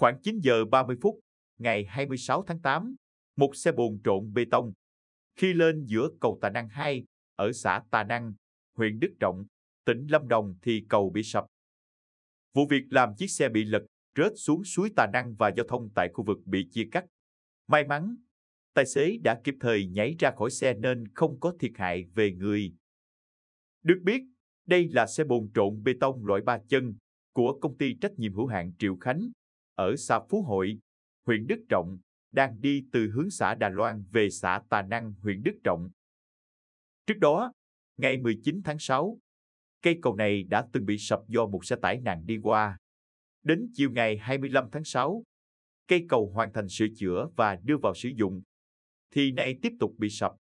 Khoảng 9 giờ 30 phút, ngày 26 tháng 8, một xe bồn trộn bê tông. Khi lên giữa cầu Tà Năng 2, ở xã Tà Năng, huyện Đức Trọng, tỉnh Lâm Đồng thì cầu bị sập. Vụ việc làm chiếc xe bị lật, rớt xuống suối Tà Năng và giao thông tại khu vực bị chia cắt. May mắn, tài xế đã kịp thời nhảy ra khỏi xe nên không có thiệt hại về người. Được biết, đây là xe bồn trộn bê tông loại ba chân của công ty trách nhiệm hữu hạn Triệu Khánh, ở xã Phú Hội, huyện Đức Trọng, đang đi từ hướng xã Đà Loan về xã Tà Năng, huyện Đức Trọng. Trước đó, ngày 19 tháng 6, cây cầu này đã từng bị sập do một xe tải nặng đi qua. Đến chiều ngày 25 tháng 6, cây cầu hoàn thành sửa chữa và đưa vào sử dụng, thì nay tiếp tục bị sập.